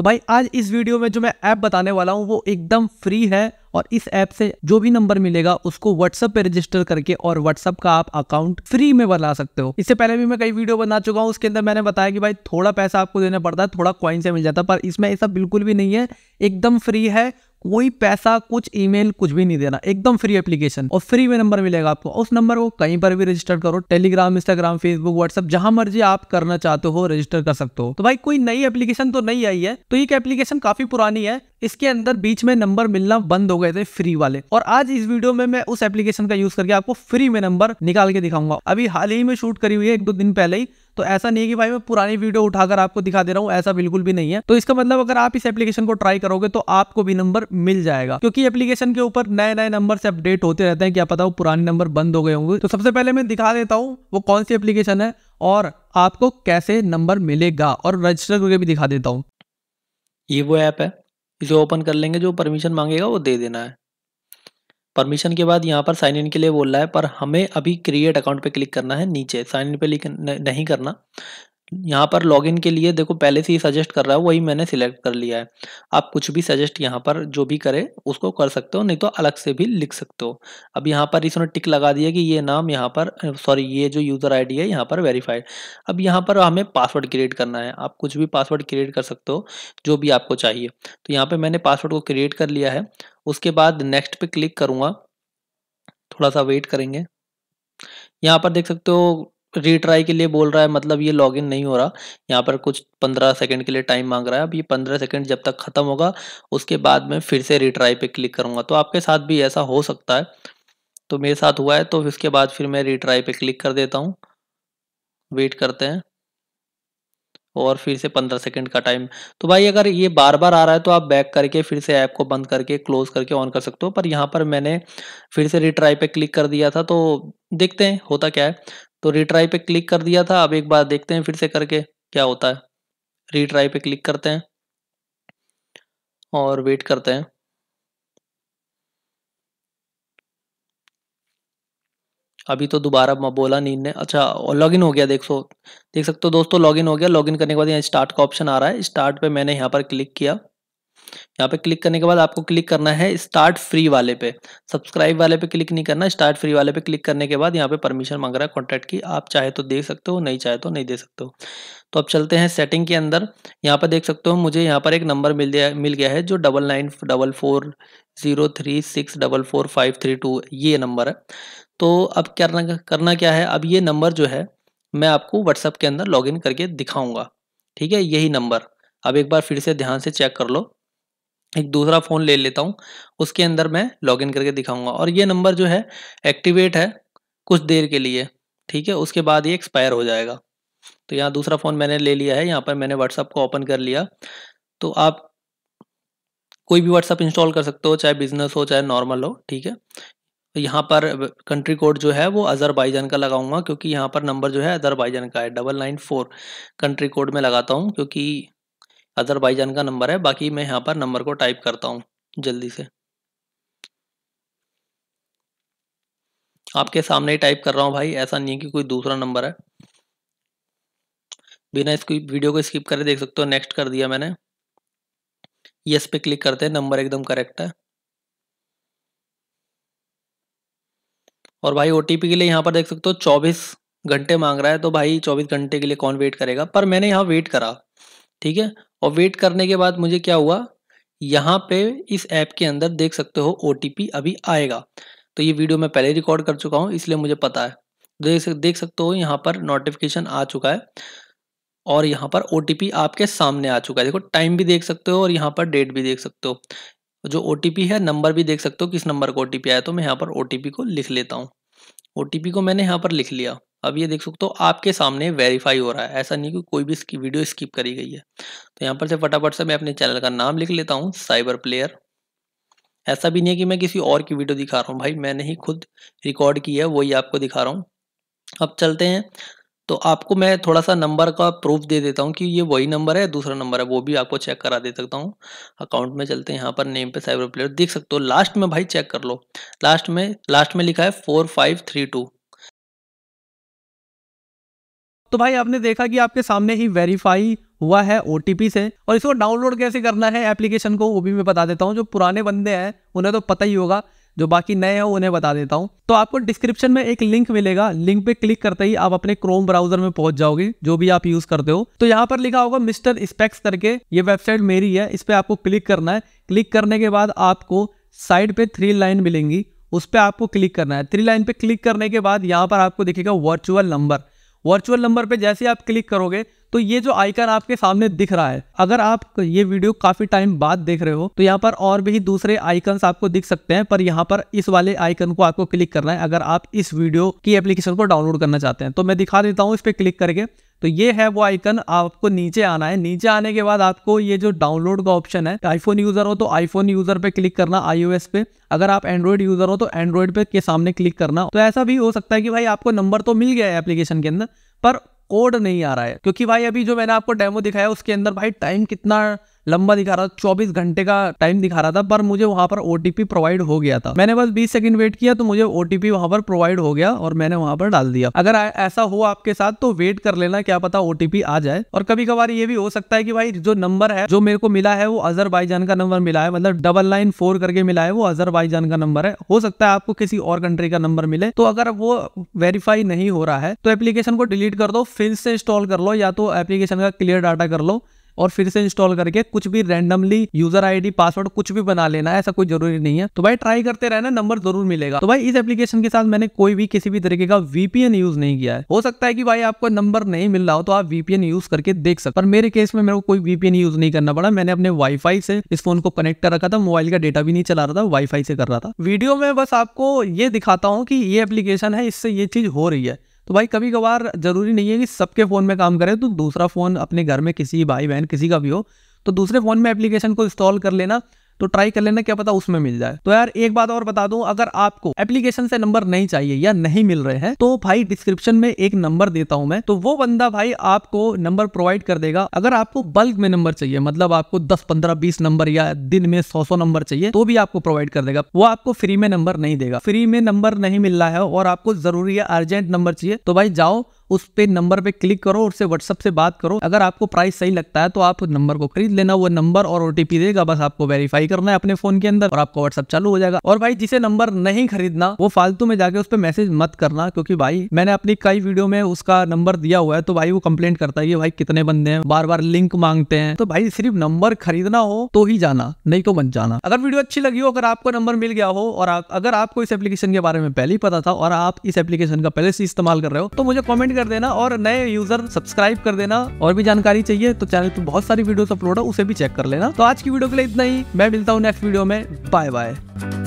तो भाई आज इस वीडियो में जो मैं ऐप बताने वाला हूँ वो एकदम फ्री है और इस ऐप से जो भी नंबर मिलेगा उसको व्हाट्सएप पे रजिस्टर करके और व्हाट्सअप का आप अकाउंट फ्री में बना सकते हो इससे पहले भी मैं कई वीडियो बना चुका हूँ उसके अंदर मैंने बताया कि भाई थोड़ा पैसा आपको देना पड़ता है थोड़ा क्वाइन से मिल जाता है पर इसमें ऐसा बिल्कुल भी नहीं है एकदम फ्री है कोई पैसा कुछ ईमेल कुछ भी नहीं देना एकदम फ्री एप्लीकेशन और फ्री में नंबर मिलेगा आपको उस नंबर को कहीं पर भी रजिस्टर करो टेलीग्राम इंस्टाग्राम फेसबुक व्हाट्सअप जहां मर्जी आप करना चाहते हो रजिस्टर कर सकते हो तो भाई कोई नई एप्लीकेशन तो नहीं आई है तो एक एप्लीकेशन काफी पुरानी है इसके अंदर बीच में नंबर मिलना बंद हो गए थे फ्री वाले और आज इस वीडियो में मैं उस एप्लीकेशन का यूज करके आपको फ्री में नंबर निकाल के दिखाऊंगा अभी हाल ही में शूट करी हुई है एक दो दिन पहले ही तो ऐसा नहीं है कि भाई मैं पुरानी वीडियो उठाकर आपको दिखा दे रहा हूँ ऐसा बिल्कुल भी नहीं है तो इसका मतलब अगर आप इस एप्लीकेशन को ट्राई करोगे तो आपको भी नंबर मिल जाएगा क्योंकि एप्लीकेशन के ऊपर नए नए नंबर से अपडेट होते रहते हैं क्या पता वो पुराने नंबर बंद हो गए होंगे तो सबसे पहले मैं दिखा देता हूँ वो कौन सी एप्लीकेशन है और आपको कैसे नंबर मिलेगा और रजिस्टर करके भी दिखा देता हूँ ये वो ऐप है इसे ओपन कर लेंगे जो परमिशन मांगेगा वो दे देना है परमिशन के बाद यहाँ पर साइन इन के लिए बोल रहा है पर हमें अभी क्रिएट अकाउंट पे क्लिक करना है नीचे साइन इन पे क्लिक नहीं करना यहाँ पर लॉगिन के लिए देखो पहले से ही सजेस्ट कर रहा है वही मैंने सिलेक्ट कर लिया है आप कुछ भी सजेस्ट यहाँ पर जो भी करे उसको कर सकते हो नहीं तो अलग से भी लिख सकते हो अब यहाँ पर इसने टिक लगा दिया कि ये नाम यहाँ पर सॉरी ये जो यूज़र आईडी है यहाँ पर वेरीफाइड अब यहाँ पर हमें पासवर्ड क्रिएट करना है आप कुछ भी पासवर्ड क्रिएट कर सकते हो जो भी आपको चाहिए तो यहाँ पर मैंने पासवर्ड को क्रिएट कर लिया है उसके बाद नेक्स्ट पे क्लिक करूँगा थोड़ा सा वेट करेंगे यहाँ पर देख सकते हो रीट्राई के लिए बोल रहा है मतलब ये लॉगिन नहीं हो रहा यहाँ पर कुछ पंद्रह सेकंड के लिए टाइम मांग रहा है अब ये पंद्रह सेकंड जब तक ख़त्म होगा उसके बाद मैं फिर से रीट्राई पे क्लिक करूँगा तो आपके साथ भी ऐसा हो सकता है तो मेरे साथ हुआ है तो उसके बाद फिर मैं रीट्राई पे क्लिक कर देता हूँ वेट करते हैं और फिर से पंद्रह सेकेंड का टाइम तो भाई अगर ये बार बार आ रहा है तो आप बैक करके फिर से ऐप को बंद करके क्लोज करके ऑन कर सकते हो पर यहाँ पर मैंने फिर से रिट्राई पे क्लिक कर दिया था तो देखते हैं होता क्या है तो रिट्राई पे क्लिक कर दिया था अब एक बार देखते हैं फिर से करके क्या होता है रिट्राई पे क्लिक करते हैं और वेट करते हैं अभी तो दोबारा बोला नींद ने अच्छा और लॉगिन हो गया देख सो देख सकते हो दोस्तों लॉगिन हो गया लॉगिन करने के बाद यहाँ स्टार्ट का ऑप्शन आ रहा है स्टार्ट पे मैंने यहाँ पर क्लिक किया यहाँ पे क्लिक करने के बाद आपको क्लिक करना है स्टार्ट फ्री वाले पे सब्सक्राइब वाले पे क्लिक नहीं करना स्टार्ट फ्री वाले पे क्लिक करने के बाद यहाँ पे परमिशन मांग रहा है कॉन्टैक्ट की आप चाहे तो दे सकते हो नहीं चाहे तो नहीं दे सकते हो तो अब चलते हैं सेटिंग के अंदर यहाँ पर देख सकते हो मुझे यहाँ पर एक नंबर मिल गया मिल गया है जो double nine double four zero three six double four five three two ये नंबर है तो अब क्या करना क्या है अब ये नंबर जो है मैं आपको व्हाट्सअप के अंदर लॉगिन करके दिखाऊंगा ठीक है यही नंबर अब एक बार फिर से ध्यान से चेक कर लो एक दूसरा फ़ोन ले लेता हूँ उसके अंदर मैं लॉगिन करके दिखाऊंगा और ये नंबर जो है एक्टिवेट है कुछ देर के लिए ठीक है उसके बाद ये एक्सपायर हो जाएगा तो यहाँ दूसरा फ़ोन मैंने ले लिया है यहाँ पर मैंने व्हाट्सअप को ओपन कर लिया तो आप कोई भी व्हाट्सअप इंस्टॉल कर सकते हो चाहे बिजनेस हो चाहे नॉर्मल हो ठीक है यहाँ पर कंट्री कोड जो है वो अज़रबैजान का लगाऊंगा क्योंकि यहाँ पर नंबर जो है अज़रबैजान का है double nine four country code में लगाता हूँ क्योंकि अज़रबैजान का नंबर है बाकी मैं यहाँ पर नंबर को टाइप करता हूँ जल्दी से आपके सामने ही टाइप कर रहा हूँ भाई ऐसा नहीं है कि कोई दूसरा नंबर है बिना इसको वीडियो को स्किप करे देख सकते हो नेक्स्ट कर दिया मैंने यस पे क्लिक करते हैं नंबर एकदम करेक्ट है और भाई ओ के लिए यहाँ पर देख सकते हो चौबीस घंटे मांग रहा है तो भाई चौबीस घंटे के लिए कौन वेट करेगा पर मैंने यहाँ वेट करा ठीक है और वेट करने के बाद मुझे क्या हुआ यहाँ पे इस ऐप के अंदर देख सकते हो ओ अभी आएगा तो ये वीडियो मैं पहले रिकॉर्ड कर चुका हूँ इसलिए मुझे पता है देख देख सकते हो यहाँ पर नोटिफिकेशन आ चुका है और यहाँ पर ओ आपके सामने आ चुका है देखो टाइम भी देख सकते हो और यहाँ पर डेट भी देख सकते हो जो ओ है नंबर भी देख सकते हो किस नंबर का ओ आया तो मैं यहाँ पर ओ को लिख लेता हूँ ओ को मैंने यहाँ पर लिख लिया अब ये देख सकते हो आपके सामने वेरीफाई हो रहा है ऐसा नहीं कि कोई भी इसकी वीडियो स्किप करी गई है तो यहाँ पर से फटाफट से मैं अपने चैनल का नाम लिख लेता हूँ साइबर प्लेयर ऐसा भी नहीं है कि मैं किसी और की वीडियो दिखा रहा हूँ भाई मैंने ही खुद रिकॉर्ड की है वही आपको दिखा रहा हूँ अब चलते हैं तो आपको मैं थोड़ा सा नंबर का प्रूफ दे देता हूँ कि ये वही नंबर है दूसरा नंबर है वो भी आपको चेक करा दे सकता हूँ अकाउंट में चलते हैं यहाँ पर नेम पे साइबर प्लेयर देख सकते हो लास्ट में भाई चेक कर लो लास्ट में लास्ट में लिखा है फोर फाइव थ्री टू तो भाई आपने देखा कि आपके सामने ही वेरीफाई हुआ है ओ से और इसको डाउनलोड कैसे करना है एप्लीकेशन को वो भी मैं बता देता हूँ जो पुराने बंदे हैं उन्हें तो पता ही होगा जो बाकी नए हैं उन्हें बता देता हूँ तो आपको डिस्क्रिप्शन में एक लिंक मिलेगा लिंक पे क्लिक करते ही आप अपने क्रोम ब्राउजर में पहुंच जाओगे जो भी आप यूज करते हो तो यहाँ पर लिखा होगा मिस्टर स्पेक्स करके ये वेबसाइट मेरी है इस पर आपको क्लिक करना है क्लिक करने के बाद आपको साइड पे थ्री लाइन मिलेंगी उस पर आपको क्लिक करना है थ्री लाइन पे क्लिक करने के बाद यहाँ पर आपको दिखेगा वर्चुअल नंबर वर्चुअल नंबर पे जैसे आप क्लिक करोगे तो ये जो आइकन आपके सामने दिख रहा है अगर आप ये वीडियो काफी टाइम बाद देख रहे हो तो यहाँ पर और भी दूसरे आइकन आपको दिख सकते हैं पर यहाँ पर इस वाले आइकन को आपको क्लिक करना है अगर आप इस वीडियो की एप्लीकेशन को डाउनलोड करना चाहते हैं तो मैं दिखा देता हूँ इस पर क्लिक करके तो ये है वो आइकन आपको नीचे आना है नीचे आने के बाद आपको ये जो डाउनलोड का ऑप्शन है आईफोन यूजर हो तो आईफोन यूजर पे क्लिक करना आईओएस पे अगर आप एंड्रॉइड यूजर हो तो एंड्रॉइड पे के सामने क्लिक करना तो ऐसा भी हो सकता है कि भाई आपको नंबर तो मिल गया है एप्लीकेशन के अंदर पर कोड नहीं आ रहा है क्योंकि भाई अभी जो मैंने आपको डेमो दिखाया उसके अंदर भाई टाइम कितना लंबा दिखा रहा था चौबीस घंटे का टाइम दिखा रहा था पर मुझे वहां पर ओटीपी प्रोवाइड हो गया था मैंने बस बीस सेकंड वेट किया तो मुझे ओटीपी वहां पर प्रोवाइड हो गया और मैंने वहां पर डाल दिया अगर ऐसा हो आपके साथ तो वेट कर लेना क्या पता ओटीपी आ जाए और कभी कभार ये भी हो सकता है कि भाई जो नंबर है जो मेरे को मिला है वो अजरबाईजान का नंबर मिला है मतलब डबल नाइन फोर करके मिला है वो अजरबाईजान का नंबर है हो सकता है आपको किसी और कंट्री का नंबर मिले तो अगर वो वेरीफाई नहीं हो रहा है तो एप्लीकेशन को डिलीट कर दो फिर से इंस्टॉल कर लो या तो एप्लीकेशन का क्लियर डाटा कर लो और फिर से इंस्टॉल करके कुछ भी रैंडमली यूजर आईडी पासवर्ड कुछ भी बना लेना ऐसा कोई जरूरी नहीं है तो भाई ट्राई करते रहना नंबर जरूर मिलेगा तो भाई इस एप्लीकेशन के साथ मैंने कोई भी किसी भी तरीके का वीपीएन यूज नहीं किया है हो सकता है कि भाई आपको नंबर नहीं मिल रहा हो तो आप वीपीएन यूज करके देख सकते पर मेरे केस में मेरे को कोई वीपीएन यूज नहीं करना पड़ा मैंने अपने वाईफाई से इस फोन को कनेक्ट कर रखा था मोबाइल का डेटा भी नहीं चला रहा था वाईफाई से कर रहा था वीडियो में बस आपको ये दिखाता हूँ कि ये एप्लीकेशन है इससे ये चीज हो रही है तो भाई कभी कभार ज़रूरी नहीं है कि सबके फ़ोन में काम करें तो दूसरा फ़ोन अपने घर में किसी भाई बहन किसी का भी हो तो दूसरे फ़ोन में एप्लीकेशन को इंस्टॉल कर लेना तो ट्राई कर लेना क्या पता उसमें मिल जाए तो यार एक बात और बता दू अगर आपको एप्लीकेशन से नंबर नहीं चाहिए या नहीं मिल रहे हैं तो भाई डिस्क्रिप्शन में एक नंबर देता हूं मैं तो वो बंदा भाई आपको नंबर प्रोवाइड कर देगा अगर आपको बल्क में नंबर चाहिए मतलब आपको दस पंद्रह बीस नंबर या दिन में सौ सौ नंबर चाहिए तो भी आपको प्रोवाइड कर देगा वो आपको फ्री में नंबर नहीं देगा फ्री में नंबर नहीं मिल रहा है और आपको जरूरी है अर्जेंट नंबर चाहिए तो भाई जाओ उस पे नंबर पे क्लिक करो और उससे व्हाट्सअप से बात करो अगर आपको प्राइस सही लगता है तो आप नंबर को खरीद लेना वो नंबर और ओटीपी देगा बस आपको वेरीफाई करना है अपने फोन के अंदर और आपका व्हाट्सअप चालू हो जाएगा और भाई जिसे नंबर नहीं खरीदना वो फालतू में जाके उस पर मैसेज मत करना क्योंकि भाई मैंने अपनी कई वीडियो में उसका नंबर दिया हुआ है तो भाई वो कंप्लेंट करता है भाई कितने बंदे हैं बार बार लिंक मांगते हैं तो भाई सिर्फ नंबर खरीदना हो तो ही जाना नहीं तो मत जाना अगर वीडियो अच्छी लगी हो अगर आपको नंबर मिल गया हो और अगर आपको इस एप्लीकेशन के बारे में पहले ही पता था और आप इस एप्लीकेशन का पहले से इस्तेमाल कर रहे हो तो मुझे कॉमेंट कर देना और नए यूजर सब्सक्राइब कर देना और भी जानकारी चाहिए तो चैनल पर बहुत सारी वीडियोस अपलोड है उसे भी चेक कर लेना तो आज की वीडियो के लिए इतना ही मैं मिलता हूँ नेक्स्ट वीडियो में बाय बाय